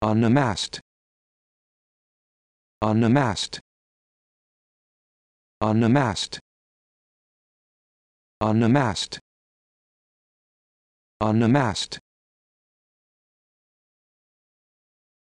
unmasked unmasked unmasked unmasked unmasked